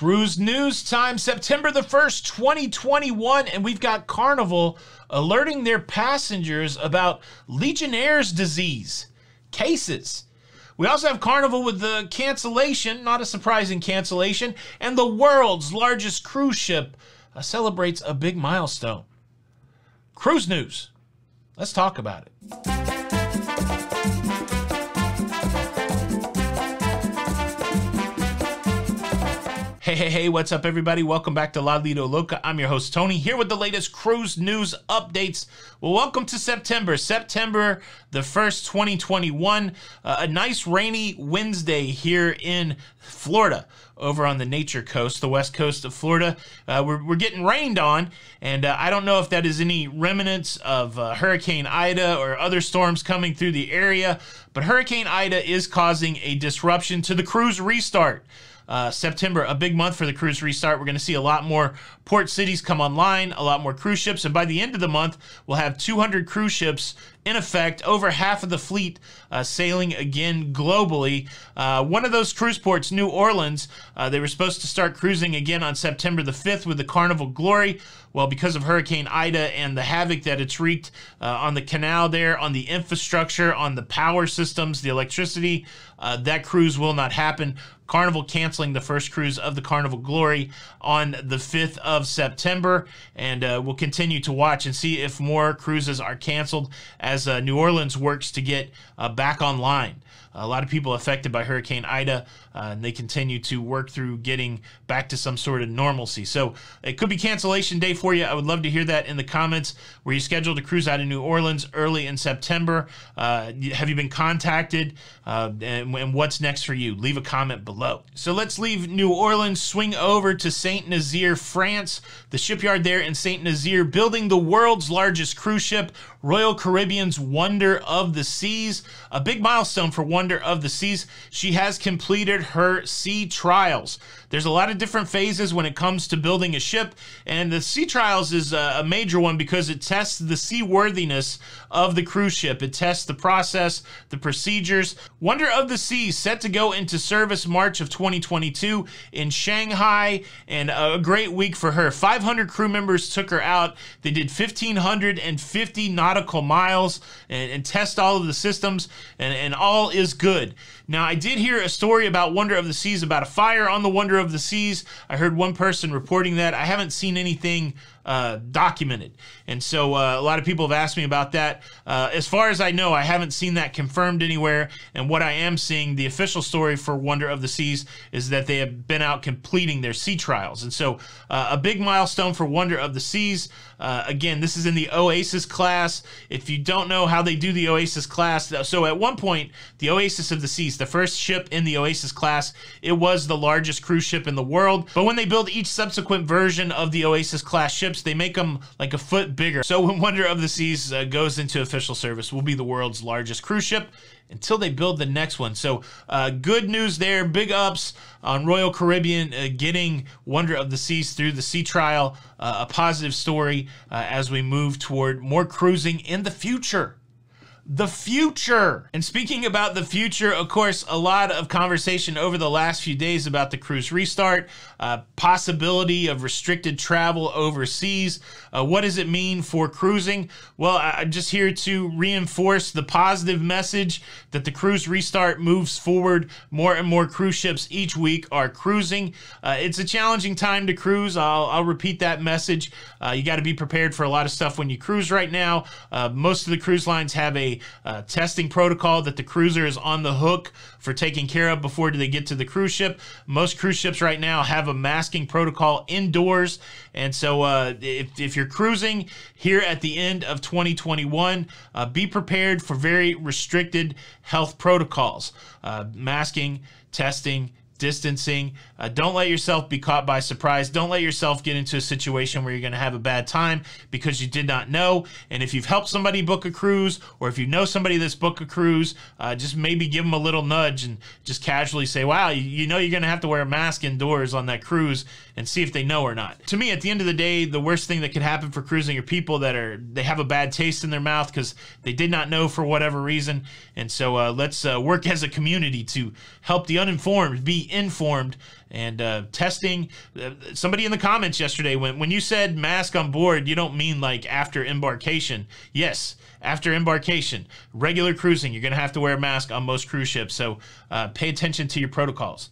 Cruise News Time, September the 1st, 2021, and we've got Carnival alerting their passengers about Legionnaire's disease cases. We also have Carnival with the cancellation, not a surprising cancellation, and the world's largest cruise ship uh, celebrates a big milestone. Cruise news. Let's talk about it. hey, hey, what's up, everybody? Welcome back to La Lido Loca. I'm your host, Tony, here with the latest cruise news updates. Well, welcome to September, September the 1st, 2021. Uh, a nice rainy Wednesday here in Florida over on the nature coast, the west coast of Florida. Uh, we're, we're getting rained on, and uh, I don't know if that is any remnants of uh, Hurricane Ida or other storms coming through the area, but Hurricane Ida is causing a disruption to the cruise restart. Uh, September, a big month for the cruise restart. We're going to see a lot more port cities come online, a lot more cruise ships. And by the end of the month, we'll have 200 cruise ships in effect, over half of the fleet uh, sailing again globally. Uh, one of those cruise ports, New Orleans, uh, they were supposed to start cruising again on September the 5th with the Carnival Glory. Well, because of Hurricane Ida and the havoc that it's wreaked uh, on the canal there, on the infrastructure, on the power systems, the electricity, uh, that cruise will not happen. Carnival canceling the first cruise of the Carnival Glory on the 5th of September. And uh, we'll continue to watch and see if more cruises are canceled as uh, New Orleans works to get uh, back online a lot of people affected by Hurricane Ida, uh, and they continue to work through getting back to some sort of normalcy. So it could be cancellation day for you. I would love to hear that in the comments. Were you scheduled to cruise out of New Orleans early in September? Uh, have you been contacted? Uh, and, and, what's next for you? Leave a comment below. So let's leave New Orleans, swing over to St. Nazaire, France. The shipyard there in St. Nazaire building the world's largest cruise ship, Royal Caribbean's Wonder of the Seas. A big milestone for one Wonder of the Seas. She has completed her sea trials. There's a lot of different phases when it comes to building a ship, and the sea trials is a major one because it tests the seaworthiness of the cruise ship. It tests the process, the procedures. Wonder of the Seas set to go into service March of 2022 in Shanghai, and a great week for her. 500 crew members took her out. They did 1,550 nautical miles and, and test all of the systems, and, and all is is good. Now, I did hear a story about Wonder of the Seas about a fire on the Wonder of the Seas. I heard one person reporting that. I haven't seen anything uh, documented. And so uh, a lot of people have asked me about that. Uh, as far as I know, I haven't seen that confirmed anywhere. And what I am seeing, the official story for Wonder of the Seas is that they have been out completing their sea trials. And so uh, a big milestone for Wonder of the Seas. Uh, again, this is in the Oasis class. If you don't know how they do the Oasis class, so at one point, the Oasis of the Seas, the first ship in the Oasis class, it was the largest cruise ship in the world. But when they build each subsequent version of the Oasis class ship, ships, they make them like a foot bigger. So when Wonder of the Seas uh, goes into official service, will be the world's largest cruise ship until they build the next one. So uh, good news there. Big ups on Royal Caribbean uh, getting Wonder of the Seas through the sea trial. Uh, a positive story uh, as we move toward more cruising in the future the future. And speaking about the future, of course, a lot of conversation over the last few days about the cruise restart, uh, possibility of restricted travel overseas. Uh, what does it mean for cruising? Well, I'm just here to reinforce the positive message that the cruise restart moves forward. More and more cruise ships each week are cruising. Uh, it's a challenging time to cruise. I'll, I'll repeat that message. Uh, you got to be prepared for a lot of stuff when you cruise right now. Uh, most of the cruise lines have a uh, testing protocol that the cruiser is on the hook for taking care of before they get to the cruise ship. Most cruise ships right now have a masking protocol indoors. And so uh, if, if, you're cruising here at the end of 2021, uh, be prepared for very restricted health protocols, uh, masking, testing, distancing. Uh, don't let yourself be caught by surprise. Don't let yourself get into a situation where you're going to have a bad time because you did not know. And if you've helped somebody book a cruise or if you know somebody that's booked a cruise, uh, just maybe give them a little nudge and just casually say, wow, you, you know you're going to have to wear a mask indoors on that cruise and see if they know or not. To me, at the end of the day, the worst thing that could happen for cruising are people that are, they have a bad taste in their mouth because they did not know for whatever reason. And so uh, let's uh, work as a community to help the uninformed be informed and uh, testing. Uh, somebody in the comments yesterday, when, when you said mask on board, you don't mean like after embarkation. Yes, after embarkation, regular cruising, you're going to have to wear a mask on most cruise ships. So uh, pay attention to your protocols.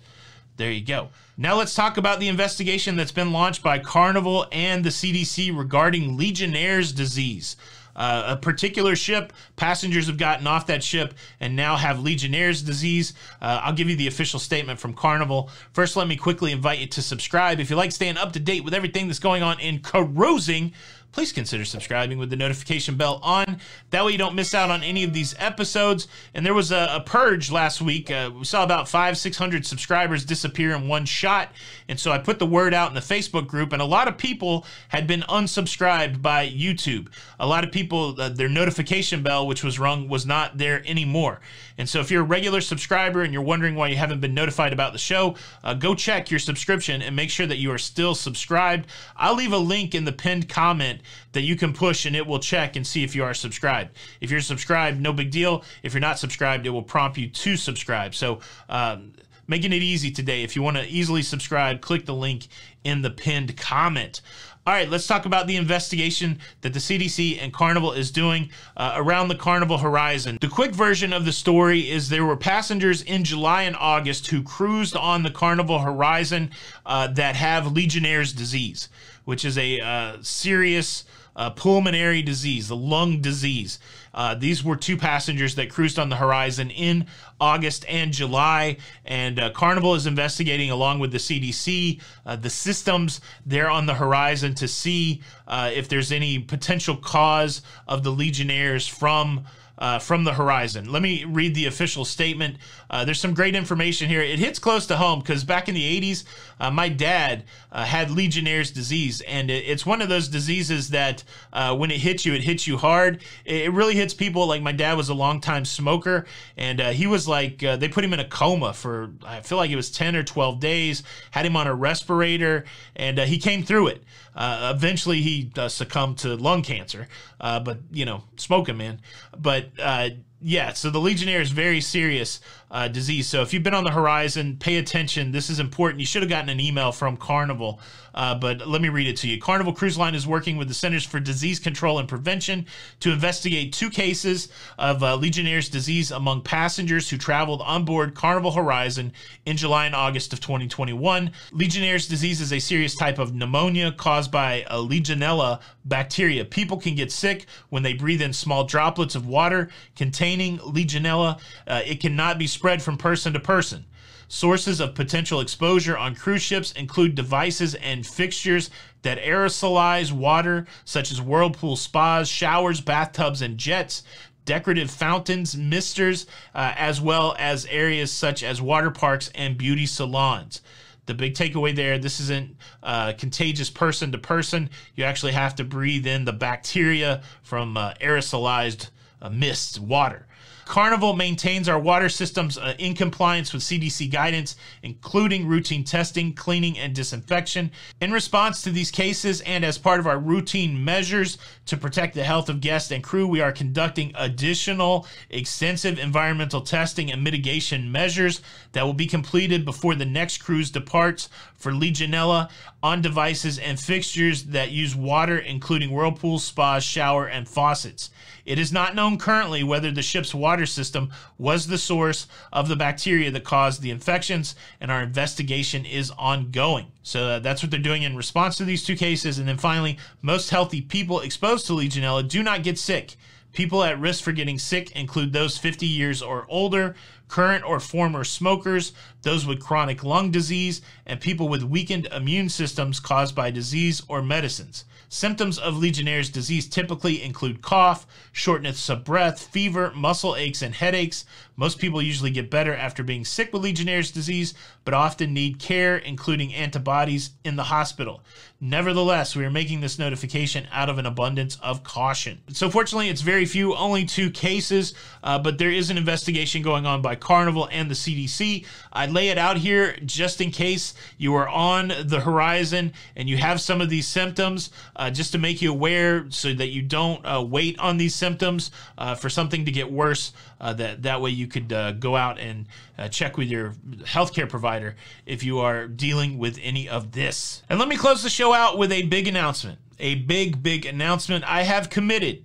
There you go. Now let's talk about the investigation that's been launched by Carnival and the CDC regarding Legionnaire's disease. Uh, a particular ship, passengers have gotten off that ship and now have Legionnaire's disease. Uh, I'll give you the official statement from Carnival. First, let me quickly invite you to subscribe if you like staying up to date with everything that's going on in Corrosing please consider subscribing with the notification bell on. That way you don't miss out on any of these episodes. And there was a, a purge last week. Uh, we saw about five, 600 subscribers disappear in one shot. And so I put the word out in the Facebook group, and a lot of people had been unsubscribed by YouTube. A lot of people, uh, their notification bell, which was rung, was not there anymore. And so if you're a regular subscriber and you're wondering why you haven't been notified about the show, uh, go check your subscription and make sure that you are still subscribed. I'll leave a link in the pinned comment that you can push and it will check and see if you are subscribed. If you're subscribed, no big deal. If you're not subscribed, it will prompt you to subscribe. So, um, making it easy today. If you want to easily subscribe, click the link in the pinned comment. All right, let's talk about the investigation that the CDC and Carnival is doing uh, around the Carnival horizon. The quick version of the story is there were passengers in July and August who cruised on the Carnival horizon uh, that have Legionnaire's disease which is a uh, serious uh, pulmonary disease, the lung disease. Uh, these were two passengers that cruised on the horizon in August and July. And uh, Carnival is investigating, along with the CDC, uh, the systems there on the horizon to see uh, if there's any potential cause of the Legionnaires from uh, from the horizon. Let me read the official statement. Uh, there's some great information here. It hits close to home because back in the 80s, uh, my dad uh, had Legionnaire's disease, and it, it's one of those diseases that uh, when it hits you, it hits you hard. It, it, really hits people. Like my dad was a longtime smoker, and uh, he was like, they put him in a coma for, I feel like it was 10 or 12 days, had him on a respirator, and he came through it. Uh, eventually, he uh, succumbed to lung cancer. Uh, but you know, smoking man. But uh, yeah, so the Legionnaire is very serious uh, disease. So if you've been on the horizon, pay attention. This is important. You should have gotten an email from Carnival, uh, but let me read it to you. Carnival Cruise Line is working with the Centers for Disease Control and Prevention to investigate two cases of uh, Legionnaire's disease among passengers who traveled on board Carnival Horizon in July and August of 2021. Legionnaire's disease is a serious type of pneumonia caused by a uh, Legionella bacteria. People can get sick when they breathe in small droplets of water containing containing Legionella. Uh, it cannot be spread from person to person. Sources of potential exposure on cruise ships include devices and fixtures that aerosolize water, such as whirlpool spas, showers, bathtubs, and jets, decorative fountains, misters, uh, as well as areas such as water parks and beauty salons the big takeaway there this isn't uh, contagious person to person you actually have to breathe in the bacteria from uh, aerosolized a mist, water. Carnival maintains our water systems uh, in compliance with CDC guidance, including routine testing, cleaning, and disinfection. In response to these cases and as part of our routine measures to protect the health of guests and crew, we are conducting additional extensive environmental testing and mitigation measures that will be completed before the next cruise departs for Legionella on devices and fixtures that use water, including whirlpools, spas, shower, and faucets. It is not known currently whether the ship's water water system was the source of the bacteria that caused the infections, and our investigation is ongoing. So uh, that's what they're doing in response to these two cases. And then finally, most healthy people exposed to Legionella do not get sick. People at risk for getting sick include those 50 years or older, current or former smokers, those with chronic lung disease, and people with weakened immune systems caused by disease or medicines. Symptoms of Legionnaire's disease typically include cough, shortness of breath, fever, muscle aches, and headaches. Most people usually get better after being sick with Legionnaire's disease, but often need care, including antibodies, in the hospital. Nevertheless, we are making this notification out of an abundance of caution. So, fortunately, it's very very few, only two cases, uh, but there is an investigation going on by Carnival and the CDC. I lay it out here just in case you are on the horizon and you have some of these symptoms, uh, just to make you aware so that you don't uh, wait on these symptoms uh, for something to get worse. Uh, that that way you could uh, go out and check with your healthcare provider if you are dealing with any of this. And let me close the show out with a big announcement. A big, big announcement. I have committed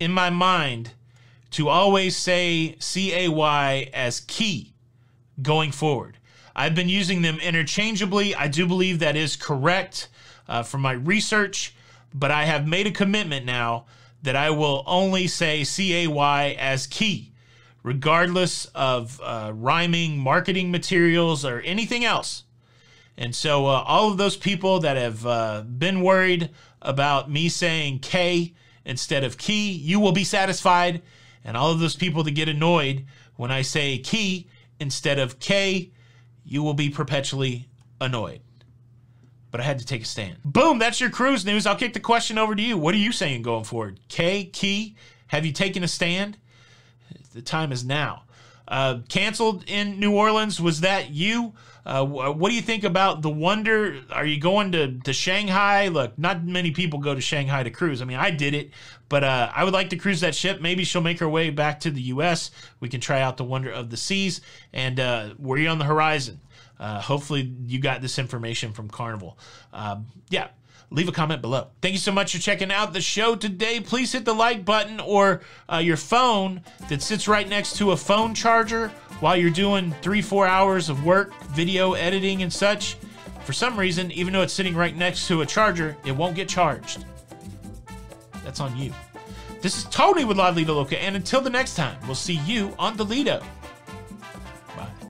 in my mind to always say C A Y as key going forward. I've been using them interchangeably. I do believe that is correct uh, from my research, but I have made a commitment now that I will only say C A Y as key, regardless of uh, rhyming, marketing materials, or anything else. And so, uh, all of those people that have uh, been worried about me saying K instead of key, you will be satisfied. And all of those people that get annoyed when I say key instead of K, you will be perpetually annoyed. But I had to take a stand. Boom, that's your cruise news. I'll kick the question over to you. What are you saying going forward? K, key, have you taken a stand? The time is now. Uh, canceled in New Orleans, was that you? Uh, uh, what do you think about the wonder? Are you going to, to Shanghai? Look, not many people go to Shanghai to cruise. I mean, I did it, but uh, I would like to cruise that ship. Maybe she'll make her way back to the U.S. We can try out the wonder of the seas. And uh, were you on the horizon? Uh, hopefully, you got this information from Carnival. Um, yeah, leave a comment below. Thank you so much for checking out the show today. Please hit the like button or uh, your phone that sits right next to a phone charger while you're doing three, four hours of work, video editing, and such, for some reason, even though it's sitting right next to a charger, it won't get charged. That's on you. This is Tony with La Lita Loca, and until the next time, we'll see you on the Lido.